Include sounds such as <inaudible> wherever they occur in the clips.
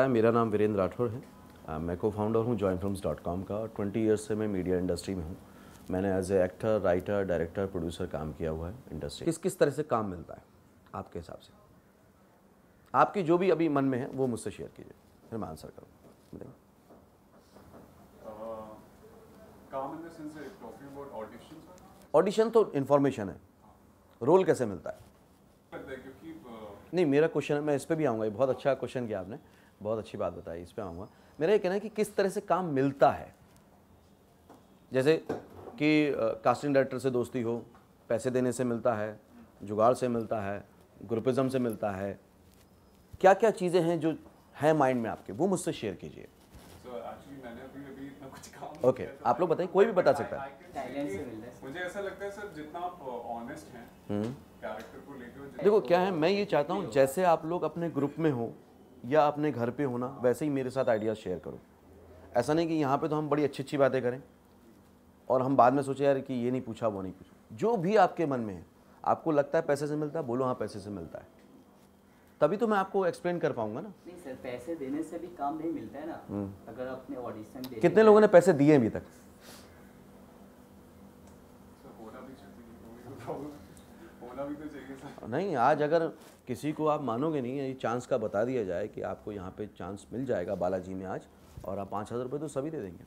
बताया मेरा नाम वीरेंद्र राठौर है मैं को फाउंडर हूँ जॉइन फिल्म डॉट कॉम का ट्वेंटी ईयर्स से मैं मीडिया इंडस्ट्री में हूँ मैंने as a actor writer director producer काम किया हुआ है इंडस्ट्री किस किस तरह से काम मिलता है आपके हिसाब से आपकी जो भी अभी मन में है वो मुझसे शेयर कीजिए फिर मैं आंसर करूँ ऑडिशन तो इन्फॉर्मेशन है रोल कैसे मिलता है नहीं मेरा क्वेश्चन है मैं इस पर भी आऊँगा ये बहुत अच्छा क्वेश्चन किया आपने बहुत अच्छी बात बताई इस पर आऊँगा मेरा ये कहना है कि किस तरह से काम मिलता है जैसे कि कास्टिंग डायरेक्टर से दोस्ती हो पैसे देने से मिलता है जुगाड़ से मिलता है ग्रुपिज़म से मिलता है क्या क्या चीज़ें हैं जो है माइंड में आपके वो मुझसे शेयर कीजिए ओके okay. आप लोग बताइए कोई भी बता सकता है मुझे ऐसा लगता है सर जितना आप ऑनेस्ट हैं कैरेक्टर हम्म। को लेकर देखो क्या है मैं ये चाहता हूँ जैसे आप लोग अपने ग्रुप में हो या अपने घर पे होना वैसे ही मेरे साथ आइडियाज़ शेयर करो ऐसा नहीं कि यहाँ पे तो हम बड़ी अच्छी अच्छी बातें करें और हम बाद में सोचे यार कि ये नहीं पूछा वो नहीं पूछा जो भी आपके मन में है आपको लगता है पैसे से मिलता है बोलो हाँ पैसे से मिलता है तभी तो मैं आपको एक्सप्लेन कर पाऊंगा ना नहीं सर पैसे देने से भी काम नहीं मिलता है ना हम्म। अगर आपने ऑडिशन कितने लोगों ने पैसे दिए अभी तक नहीं आज अगर किसी को आप मानोगे नहीं ये चांस का बता दिया जाए कि आपको यहाँ पे चांस मिल जाएगा बालाजी में आज और आप पाँच हज़ार रुपये तो सभी दे देंगे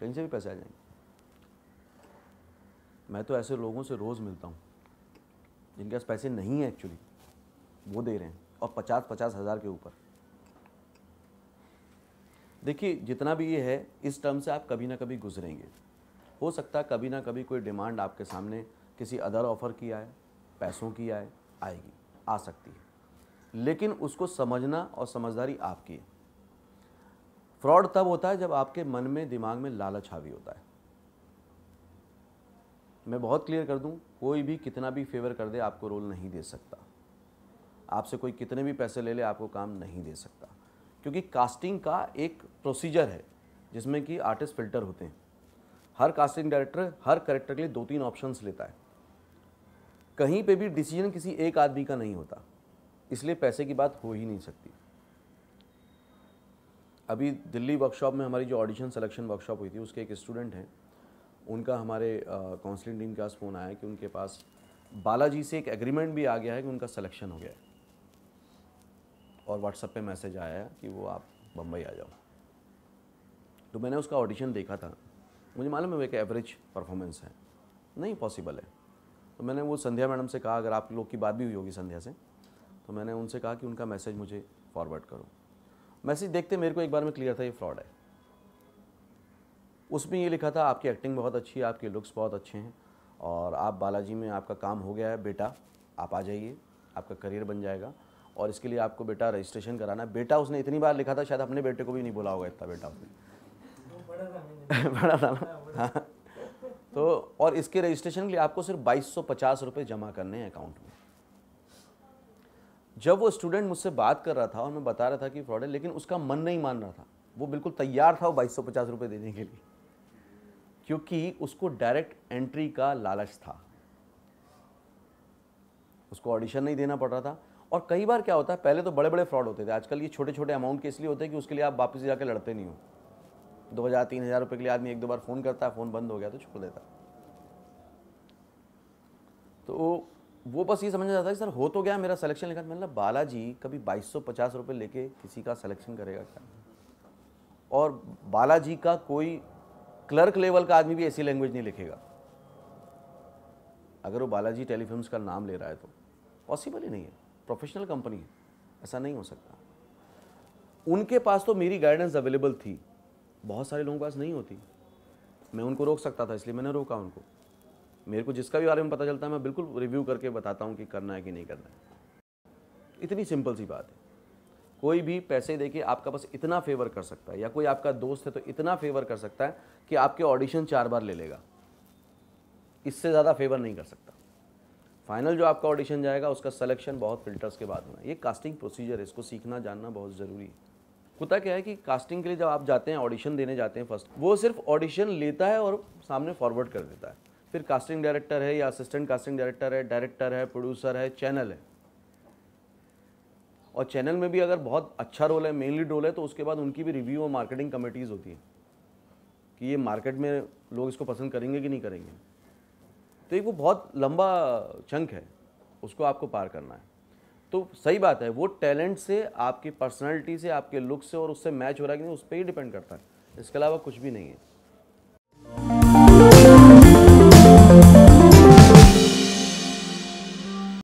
कहीं से भी पैसे आ जाएंगे मैं तो ऐसे लोगों से रोज़ मिलता हूँ जिनके पास पैसे नहीं हैं एक्चुअली वो दे रहे हैं और पचास पचास हज़ार के ऊपर देखिए जितना भी ये है इस टर्म से आप कभी ना कभी गुजरेंगे हो सकता है कभी ना कभी कोई डिमांड आपके सामने किसी अदर ऑफ़र की आए पैसों की आए आएगी आ सकती है लेकिन उसको समझना और समझदारी आपकी है फ्रॉड तब होता है जब आपके मन में दिमाग में लालच हावी होता है मैं बहुत क्लियर कर दूं कोई भी कितना भी फेवर कर दे आपको रोल नहीं दे सकता आपसे कोई कितने भी पैसे ले ले आपको काम नहीं दे सकता क्योंकि कास्टिंग का एक प्रोसीजर है जिसमें कि आर्टिस्ट फिल्टर होते हैं हर कास्टिंग डायरेक्टर हर करेक्टर के लिए दो तीन ऑप्शंस लेता है कहीं पे भी डिसीजन किसी एक आदमी का नहीं होता इसलिए पैसे की बात हो ही नहीं सकती अभी दिल्ली वर्कशॉप में हमारी जो ऑडिशन सिलेक्शन वर्कशॉप हुई थी उसके एक स्टूडेंट हैं उनका हमारे काउंसलिंग टीम के पास फ़ोन आया कि उनके पास बालाजी से एक एग्रीमेंट भी आ गया है कि उनका सिलेक्शन हो गया है और व्हाट्सएप पे मैसेज आया है कि वो आप बम्बई आ जाओ तो मैंने उसका ऑडिशन देखा था मुझे मालूम है वो एक एवरेज परफॉर्मेंस है नहीं पॉसिबल है तो मैंने वो संध्या मैडम से कहा अगर आप लोग की बात भी हुई होगी संध्या से तो मैंने उनसे कहा कि उनका मैसेज मुझे फॉरवर्ड करो मैसेज देखते मेरे को एक बार में क्लियर था ये फ्रॉड है उसमें ये लिखा था आपकी एक्टिंग बहुत अच्छी है आपके लुक्स बहुत अच्छे हैं और आप बालाजी में आपका काम हो गया है बेटा आप आ जाइए आपका करियर बन जाएगा और इसके लिए आपको बेटा रजिस्ट्रेशन कराना है बेटा उसने इतनी बार लिखा था शायद अपने बेटे को भी नहीं बोला होगा इतना बेटा उसने <laughs> बड़ा था हाँ तो और इसके रजिस्ट्रेशन के लिए आपको सिर्फ बाईस सौ जमा करने हैं अकाउंट में जब वो स्टूडेंट मुझसे बात कर रहा था और मैं बता रहा था कि फ्रॉड है लेकिन उसका मन नहीं मान रहा था वो बिल्कुल तैयार था वो बाईस सौ देने के लिए क्योंकि उसको डायरेक्ट एंट्री का लालच था उसको ऑडिशन नहीं देना पड़ रहा था और कई बार क्या होता है पहले तो बड़े बड़े फ्रॉड होते थे आजकल ये छोटे छोटे अमाउंट के इसलिए होते हैं कि उसके लिए आप वापस जाकर लड़ते नहीं हो दो हज़ार तीन हज़ार रुपये के लिए आदमी एक दो बार फ़ोन करता है फ़ोन बंद हो गया तो छोड़ देता तो वो बस ये समझना चाहता है कि सर हो तो गया मेरा सिलेक्शन लेकर मतलब बालाजी कभी बाईस सौ पचास रुपये लेके किसी का सिलेक्शन करेगा क्या और बालाजी का कोई क्लर्क लेवल का आदमी भी ऐसी लैंग्वेज नहीं लिखेगा अगर वो बालाजी टेलीफिल्म का नाम ले रहा है तो पॉसिबल ही नहीं है प्रोफेशनल कंपनी है ऐसा नहीं हो सकता उनके पास तो मेरी गाइडेंस अवेलेबल थी बहुत सारे लोगों के पास नहीं होती मैं उनको रोक सकता था इसलिए मैंने रोका उनको मेरे को जिसका भी बारे में पता चलता है मैं बिल्कुल रिव्यू करके बताता हूँ कि करना है कि नहीं करना है इतनी सिंपल सी बात है कोई भी पैसे दे के आपका बस इतना फेवर कर सकता है या कोई आपका दोस्त है तो इतना फेवर कर सकता है कि आपके ऑडिशन चार बार ले लेगा इससे ज़्यादा फेवर नहीं कर सकता फाइनल जो आपका ऑडिशन जाएगा उसका सिलेक्शन बहुत फिल्टर्स के बाद होना ये कास्टिंग प्रोसीजर है इसको सीखना जानना बहुत ज़रूरी है होता क्या है कि कास्टिंग के लिए जब आप जाते हैं ऑडिशन देने जाते हैं फर्स्ट वो सिर्फ ऑडिशन लेता है और सामने फॉरवर्ड कर देता है फिर कास्टिंग डायरेक्टर है या असिस्टेंट कास्टिंग डायरेक्टर है डायरेक्टर है प्रोड्यूसर है चैनल है और चैनल में भी अगर बहुत अच्छा रोल है मेन लीड रोल है तो उसके बाद उनकी भी रिव्यू और मार्केटिंग कमेटीज़ होती हैं कि ये मार्केट में लोग इसको पसंद करेंगे कि नहीं करेंगे तो एक वो बहुत लंबा चंक है उसको आपको पार करना है तो सही बात है वो टैलेंट से आपकी पर्सनैलिटी से आपके लुक से और उससे मैच हो रहा है कि नहीं उस पर ही डिपेंड करता है इसके अलावा कुछ भी नहीं है